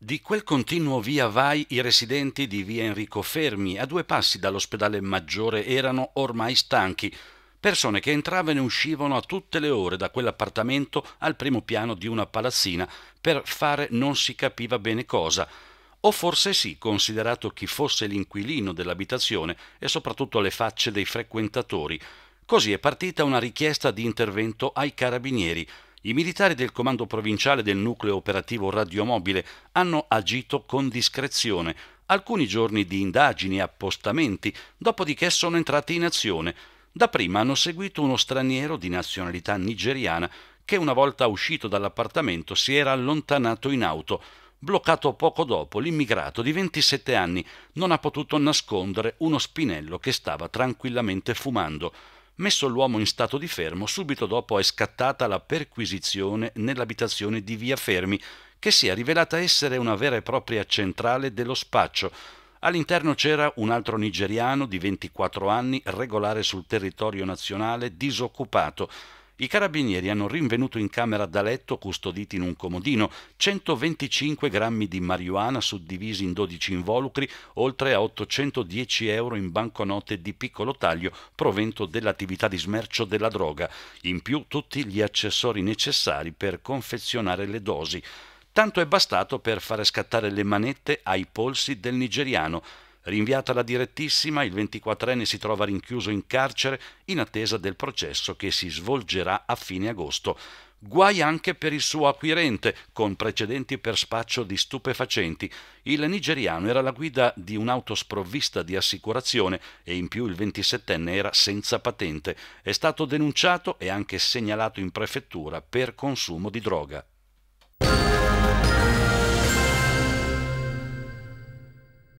Di quel continuo via vai i residenti di via Enrico Fermi, a due passi dall'ospedale maggiore, erano ormai stanchi, persone che entravano e uscivano a tutte le ore da quell'appartamento al primo piano di una palazzina per fare non si capiva bene cosa, o forse sì, considerato chi fosse l'inquilino dell'abitazione e soprattutto le facce dei frequentatori. Così è partita una richiesta di intervento ai carabinieri, i militari del comando provinciale del nucleo operativo radiomobile hanno agito con discrezione, alcuni giorni di indagini e appostamenti, dopodiché sono entrati in azione. Dapprima hanno seguito uno straniero di nazionalità nigeriana che una volta uscito dall'appartamento si era allontanato in auto. Bloccato poco dopo, l'immigrato di 27 anni non ha potuto nascondere uno spinello che stava tranquillamente fumando. Messo l'uomo in stato di fermo, subito dopo è scattata la perquisizione nell'abitazione di Via Fermi, che si è rivelata essere una vera e propria centrale dello spaccio. All'interno c'era un altro nigeriano di 24 anni, regolare sul territorio nazionale, disoccupato, i carabinieri hanno rinvenuto in camera da letto, custoditi in un comodino, 125 grammi di marijuana suddivisi in 12 involucri, oltre a 810 euro in banconote di piccolo taglio, provento dell'attività di smercio della droga, in più tutti gli accessori necessari per confezionare le dosi. Tanto è bastato per fare scattare le manette ai polsi del nigeriano, Rinviata la direttissima, il 24enne si trova rinchiuso in carcere in attesa del processo che si svolgerà a fine agosto. Guai anche per il suo acquirente, con precedenti per spaccio di stupefacenti. Il nigeriano era alla guida di un'auto sprovvista di assicurazione e in più il 27enne era senza patente. È stato denunciato e anche segnalato in prefettura per consumo di droga.